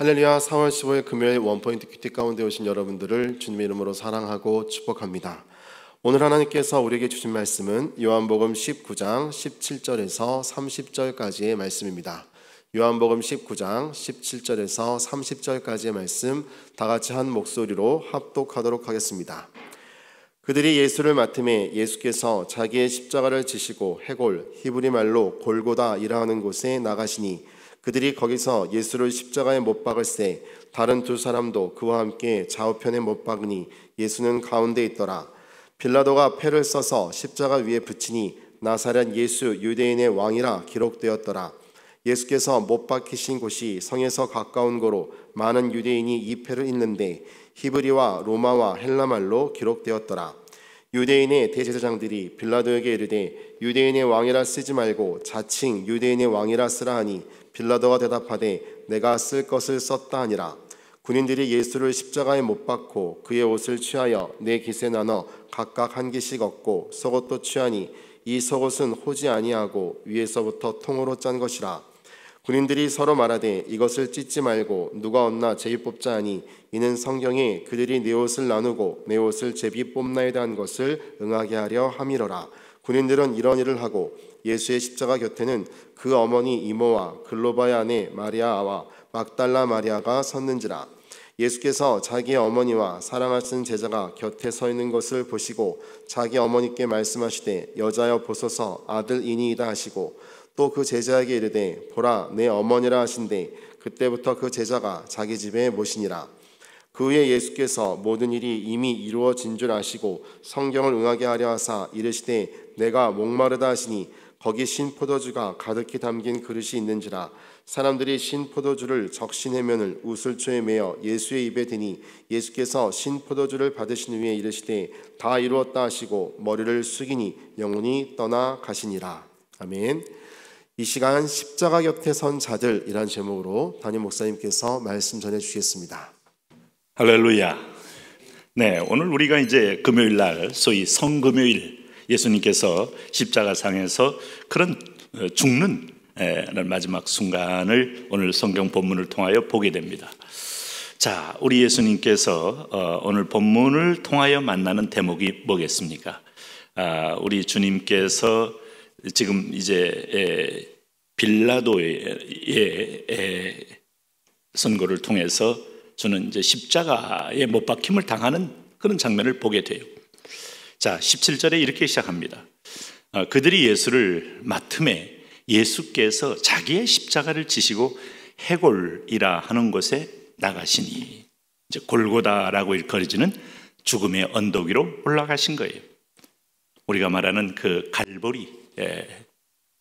할렐루야 3월 15일 금요일 원포인트 큐티 가운데 오신 여러분들을 주님의 이름으로 사랑하고 축복합니다. 오늘 하나님께서 우리에게 주신 말씀은 요한복음 19장 17절에서 30절까지의 말씀입니다. 요한복음 19장 17절에서 30절까지의 말씀 다 같이 한 목소리로 합독하도록 하겠습니다. 그들이 예수를 맡음에 예수께서 자기의 십자가를 지시고 해골 히브리 말로 골고다이라 하는 곳에 나가시니 그들이 거기서 예수를 십자가에 못 박을세 다른 두 사람도 그와 함께 좌우편에 못 박으니 예수는 가운데 있더라. 빌라도가 패를 써서 십자가 위에 붙이니 나사렛 예수 유대인의 왕이라 기록되었더라. 예수께서 못 박히신 곳이 성에서 가까운 거로 많은 유대인이 이 패를 읽는데 히브리와 로마와 헬라말로 기록되었더라. 유대인의 대제사장들이 빌라도에게 이르되 유대인의 왕이라 쓰지 말고 자칭 유대인의 왕이라 쓰라 하니 빌라도가 대답하되 내가 쓸 것을 썼다 하니라 군인들이 예수를 십자가에 못 박고 그의 옷을 취하여 네깃세 나눠 각각 한 개씩 얻고 속옷도 취하니 이 속옷은 호지 아니하고 위에서부터 통으로 짠 것이라 군인들이 서로 말하되 이것을 찢지 말고 누가 얻나 제비 뽑자 하니 이는 성경에 그들이 내 옷을 나누고 내 옷을 제비 뽑나이다 한 것을 응하게 하려 함이로라 군인들은 이런 일을 하고 예수의 십자가 곁에는 그 어머니 이모와 글로바의 아내 마리아와 막달라 마리아가 섰는지라 예수께서 자기 어머니와 사랑하시는 제자가 곁에 서 있는 것을 보시고 자기 어머니께 말씀하시되 여자여 보소서 아들이니이다 하시고 또 그 제자에게 이르되 보라 내 어머니라 하신데 그때부터 그 제자가 자기 집에 모시니라 그 후에 예수께서 모든 일이 이미 이루어진 줄 아시고 성경을 응하게 하려 하사 이르시되 내가 목마르다 하시니 거기 신포도주가 가득히 담긴 그릇이 있는지라 사람들이 신포도주를 적신 해면을 우슬초에 매어 예수의 입에 대니 예수께서 신포도주를 받으신 후에 이르시되 다 이루었다 하시고 머리를 숙이니 영혼이 떠나 가시니라 아멘. 이 시간 십자가 곁에 선 자들이란 제목으로 담임 목사님께서 말씀 전해 주시겠습니다. 할렐루야. 네, 오늘 우리가 이제 금요일 날 소위 성금요일 예수님께서 십자가상에서 그런 어, 죽는 마지막 순간을 오늘 성경 본문을 통하여 보게 됩니다. 자, 우리 예수님께서 어, 오늘 본문을 통하여 만나는 대목이 뭐겠습니까? 아, 우리 주님께서 지금 이제 빌라도의 선거를 통해서 저는 이제 십자가에 못 박힘을 당하는 그런 장면을 보게 돼요. 자, 17절에 이렇게 시작합니다. 어, 그들이 예수를 맡음에 예수께서 자기의 십자가를 지시고 해골이라 하는 곳에 나가시니 이제 골고다라고 일컬어지는 죽음의 언덕 위로 올라가신 거예요. 우리가 말하는 그 갈보리, 예,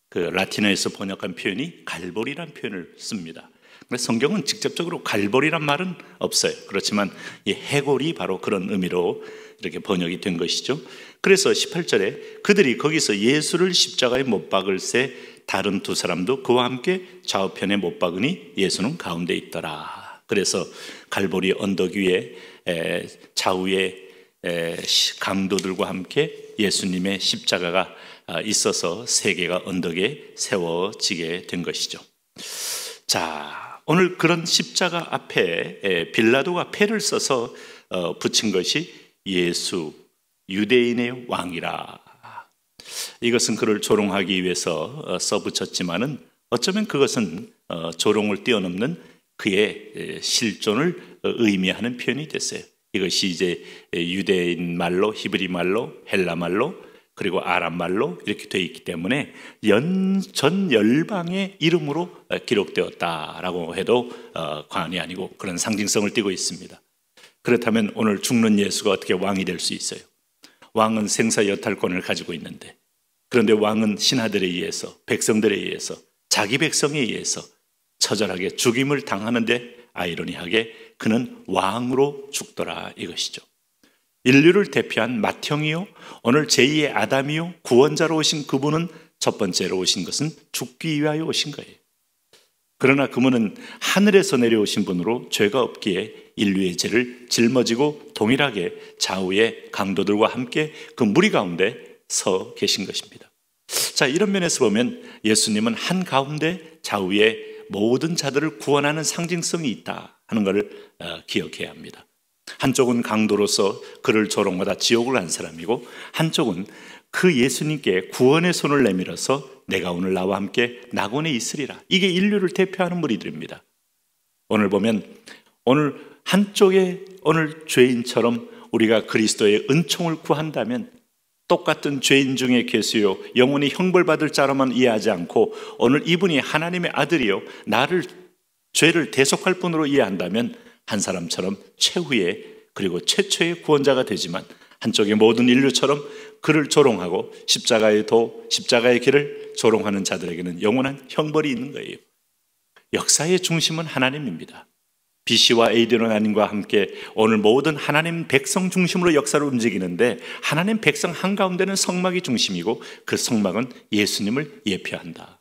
그 라틴어에서 번역한 표현이 갈보리란 표현을 씁니다. 성경은 직접적으로 갈벌이란 말은 없어요. 그렇지만 이 해골이 바로 그런 의미로 이렇게 번역이 된 것이죠. 그래서 18절에 그들이 거기서 예수를 십자가에 못 박을 새 다른 두 사람도 그와 함께 좌우편에 못 박으니 예수는 가운데 있더라. 그래서 갈보리 언덕 위에 좌우에 강도들과 함께 예수님의 십자가가 아, 있어서 세 개가 언덕에 세워지게 된 것이죠. 자, 오늘 그런 십자가 앞에 빌라도가 패를 써서 어, 붙인 것이 예수 유대인의 왕이라. 이것은 그를 조롱하기 위해서 어, 써붙였지만은 어쩌면 그것은 어, 조롱을 뛰어넘는 그의 실존을 의미하는 표현이 됐어요. 이것이 이제 유대인 말로, 히브리 말로, 헬라 말로 그리고 아람말로 이렇게 되어 있기 때문에 연, 전 열방의 이름으로 어, 기록되었다라고 해도 어, 과언이 아니고 그런 상징성을 띠고 있습니다. 그렇다면 오늘 죽는 예수가 어떻게 왕이 될 수 있어요? 왕은 생사 여탈권을 가지고 있는데 그런데 왕은 신하들에 의해서 백성들에 의해서 자기 백성에 의해서 처절하게 죽임을 당하는데 아이러니하게 그는 왕으로 죽더라 이것이죠. 인류를 대표한 맏형이요, 오늘 제2의 아담이요, 구원자로 오신 그분은 첫 번째로 오신 것은 죽기 위하여 오신 거예요. 그러나 그분은 하늘에서 내려오신 분으로 죄가 없기에 인류의 죄를 짊어지고 동일하게 좌우의 강도들과 함께 그 무리 가운데 서 계신 것입니다. 자, 이런 면에서 보면 예수님은 한 가운데 좌우의 모든 자들을 구원하는 상징성이 있다 하는 것을 어, 기억해야 합니다. 한쪽은 강도로서 그를 조롱하다 지옥을 한 사람이고 한쪽은 그 예수님께 구원의 손을 내밀어서 내가 오늘 나와 함께 낙원에 있으리라. 이게 인류를 대표하는 무리들입니다. 오늘 보면 오늘 한쪽에 오늘 죄인처럼 우리가 그리스도의 은총을 구한다면 똑같은 죄인 중에 계수요 영원히 형벌받을 자로만 이해하지 않고 오늘 이분이 하나님의 아들이요 나를 죄를 대속할 분으로 이해한다면 한 사람처럼 최후의 그리고 최초의 구원자가 되지만 한쪽의 모든 인류처럼 그를 조롱하고 십자가의 도, 십자가의 길을 조롱하는 자들에게는 영원한 형벌이 있는 거예요. 역사의 중심은 하나님입니다. BC와 AD로 나님과 함께 오늘 모든 하나님 백성 중심으로 역사를 움직이는데 하나님 백성 한가운데는 성막이 중심이고 그 성막은 예수님을 예표한다.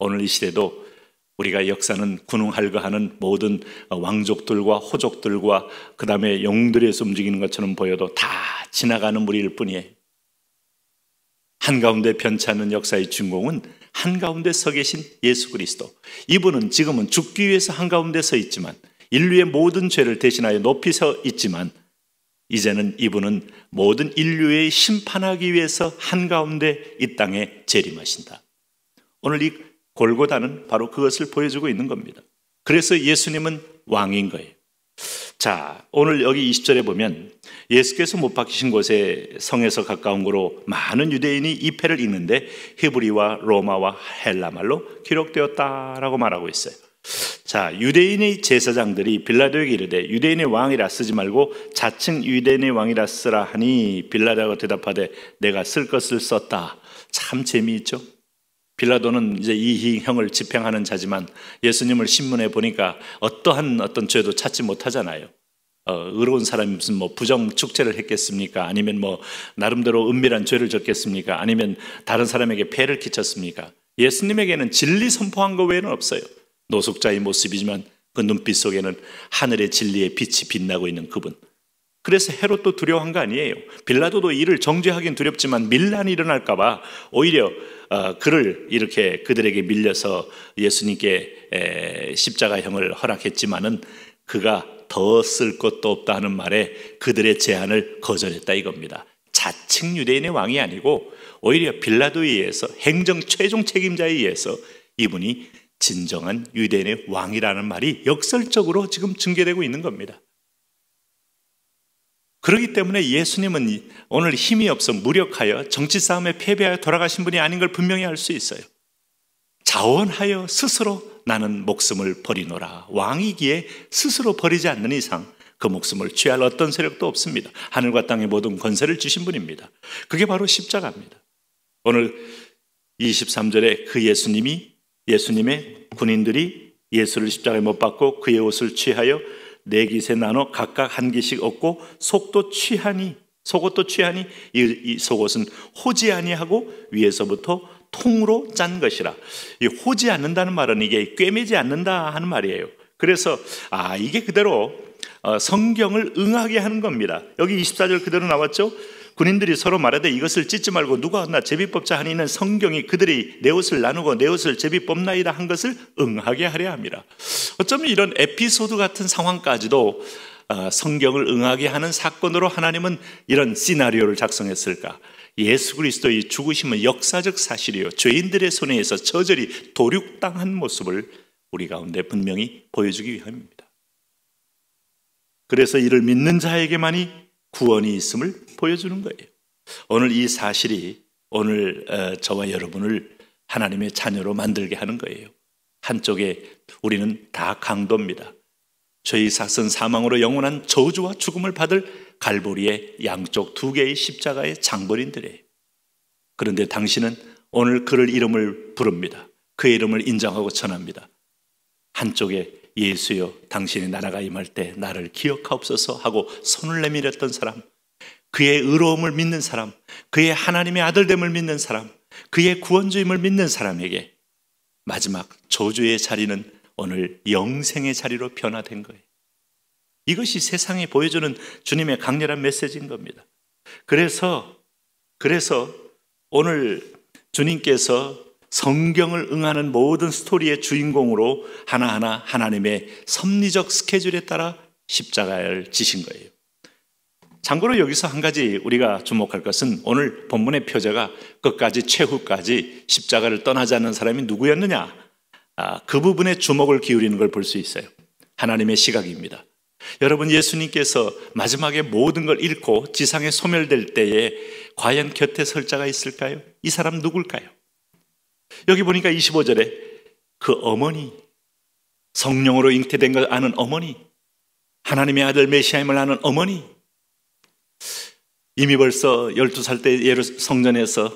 오늘 이 시대도 우리가 역사는 군웅할거 하는 모든 어, 왕족들과 호족들과 그 다음에 영웅들에서 움직이는 것처럼 보여도 다 지나가는 무리일 뿐이에요. 한가운데 변치 않는 역사의 주인공은 한가운데 서 계신 예수 그리스도. 이분은 지금은 죽기 위해서 한가운데 서 있지만 인류의 모든 죄를 대신하여 높이 서 있지만 이제는 이분은 모든 인류의 심판하기 위해서 한가운데 이 땅에 재림하신다. 오늘 이 골고다는 바로 그것을 보여주고 있는 겁니다. 그래서 예수님은 왕인 거예요. 자, 오늘 여기 20절에 보면 예수께서 못 박히신 곳에 성에서 가까운 곳으로 많은 유대인이 이 패를 읽는데 히브리와 로마와 헬라말로 기록되었다라고 말하고 있어요. 자, 유대인의 제사장들이 빌라도에게 이르되 유대인의 왕이라 쓰지 말고 자칭 유대인의 왕이라 쓰라 하니 빌라도가 대답하되 내가 쓸 것을 썼다. 참 재미있죠? 빌라도는 이제 이 형을 집행하는 자지만 예수님을 신문에 보니까 어떠한 어떤 죄도 찾지 못하잖아요. 어, 의로운 사람이 무슨 뭐 부정 축제를 했겠습니까? 아니면 뭐 나름대로 은밀한 죄를 졌겠습니까? 아니면 다른 사람에게 폐를 끼쳤습니까? 예수님에게는 진리 선포한 것 외에는 없어요. 노숙자의 모습이지만 그 눈빛 속에는 하늘의 진리의 빛이 빛나고 있는 그분. 그래서 헤롯도 두려워한 거 아니에요. 빌라도도 이를 정죄하긴 두렵지만 밀란이 일어날까봐 오히려 어, 그를 이렇게 그들에게 밀려서 예수님께 십자가형을 허락했지만은 그가 더 쓸 것도 없다 하는 말에 그들의 제안을 거절했다 이겁니다. 자칭 유대인의 왕이 아니고 오히려 빌라도에 의해서 행정 최종 책임자에 의해서 이분이 진정한 유대인의 왕이라는 말이 역설적으로 지금 증개되고 있는 겁니다. 그렇기 때문에 예수님은 오늘 힘이 없어 무력하여 정치 싸움에 패배하여 돌아가신 분이 아닌 걸 분명히 알 수 있어요. 자원하여 스스로 나는 목숨을 버리노라. 왕이기에 스스로 버리지 않는 이상 그 목숨을 취할 어떤 세력도 없습니다. 하늘과 땅의 모든 권세를 주신 분입니다. 그게 바로 십자가입니다. 오늘 23절에 그 예수님이 예수님의 군인들이 예수를 십자가에 못 박고 그의 옷을 취하여 네 기세 나눠 각각 한 개씩 얻고 속도 취하니 속옷도 취하니 이, 이 속옷은 호지 아니하고 위에서부터 통으로 짠 것이라. 이 호지 않는다는 말은 이게 꿰매지 않는다 하는 말이에요. 그래서 아 이게 그대로 어, 성경을 응하게 하는 겁니다. 여기 24절 그대로 나왔죠. 군인들이 서로 말하되 이것을 찢지 말고 누가 하나 제비 뽑자 하니는 성경이 그들이 내 옷을 나누고 내 옷을 제비 뽑나이다 한 것을 응하게 하려 합니다. 어쩌면 이런 에피소드 같은 상황까지도 어, 성경을 응하게 하는 사건으로 하나님은 이런 시나리오를 작성했을까? 예수 그리스도의 죽으심은 역사적 사실이요. 죄인들의 손에서 저절히 도륙당한 모습을 우리 가운데 분명히 보여주기 위함입니다. 그래서 이를 믿는 자에게만이 구원이 있음을 보여주는 거예요. 오늘 이 사실이 오늘 어, 저와 여러분을 하나님의 자녀로 만들게 하는 거예요. 한쪽에 우리는 다 강도입니다. 죄의 사선 사망으로 영원한 저주와 죽음을 받을 갈보리의 양쪽 두 개의 십자가의 장본인들이에요. 그런데 당신은 오늘 그를 이름을 부릅니다. 그 이름을 인정하고 전합니다. 한쪽에 예수여 당신의 나라가 임할 때 나를 기억하옵소서 하고 손을 내밀었던 사람 그의 의로움을 믿는 사람, 그의 하나님의 아들됨을 믿는 사람, 그의 구원주임을 믿는 사람에게 마지막 저주의 자리는 오늘 영생의 자리로 변화된 거예요. 이것이 세상에 보여주는 주님의 강렬한 메시지인 겁니다. 그래서, 그래서 오늘 주님께서 성경을 응하는 모든 스토리의 주인공으로 하나하나 하나님의 섭리적 스케줄에 따라 십자가를 지신 거예요. 참고로 여기서 한 가지 우리가 주목할 것은 오늘 본문의 표제가 끝까지 최후까지 십자가를 떠나지 않는 사람이 누구였느냐 아, 그 부분에 주목을 기울이는 걸 볼 수 있어요. 하나님의 시각입니다. 여러분 예수님께서 마지막에 모든 걸 잃고 지상에 소멸될 때에 과연 곁에 설 자가 있을까요? 이 사람 누굴까요? 여기 보니까 25절에 그 어머니 성령으로 잉태된 걸 아는 어머니 하나님의 아들 메시아임을 아는 어머니 이미 벌써 12살 때 예루 성전에서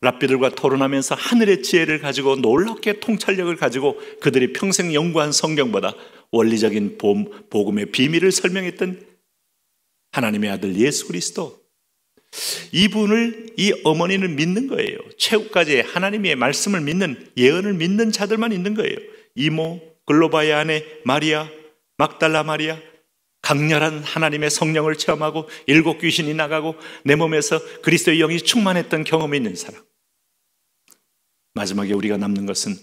랍비들과 토론하면서 하늘의 지혜를 가지고 놀랍게 통찰력을 가지고 그들이 평생 연구한 성경보다 원리적인 복음의 비밀을 설명했던 하나님의 아들 예수 그리스도. 이분을 이어머니는 믿는 거예요. 최후까지 하나님의 말씀을 믿는 예언을 믿는 자들만 있는 거예요. 이모, 글로바의 아내 마리아, 막달라 마리아, 강렬한 하나님의 성령을 체험하고 일곱 귀신이 나가고 내 몸에서 그리스도의 영이 충만했던 경험이 있는 사람. 마지막에 우리가 남는 것은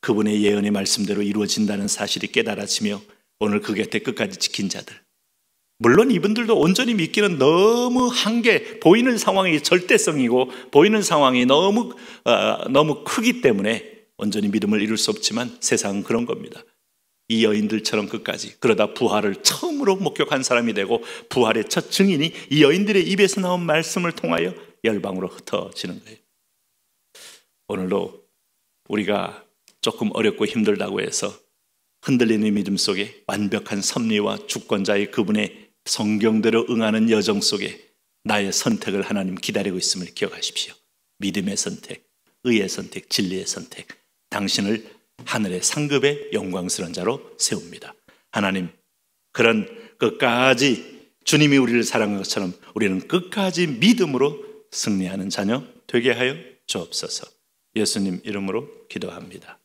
그분의 예언의 말씀대로 이루어진다는 사실이 깨달아지며 오늘 그 곁에 끝까지 지킨 자들. 물론 이분들도 온전히 믿기는 너무 한계, 보이는 상황이 절대성이고 보이는 상황이 너무, 어, 너무 크기 때문에 온전히 믿음을 이룰 수 없지만 세상은 그런 겁니다. 이 여인들처럼 끝까지 그러다 부활을 처음으로 목격한 사람이 되고 부활의 첫 증인이 이 여인들의 입에서 나온 말씀을 통하여 열방으로 흩어지는 거예요. 오늘도 우리가 조금 어렵고 힘들다고 해서 흔들리는 믿음 속에 완벽한 섭리와 주권자의 그분의 성경대로 응하는 여정 속에 나의 선택을 하나님 기다리고 있음을 기억하십시오. 믿음의 선택, 의의 선택, 진리의 선택. 당신을 하늘의 상급의 영광스러운 자로 세웁니다. 하나님, 그런 끝까지 주님이 우리를 사랑한 것처럼 우리는 끝까지 믿음으로 승리하는 자녀 되게 하여 주옵소서. 예수님 이름으로 기도합니다.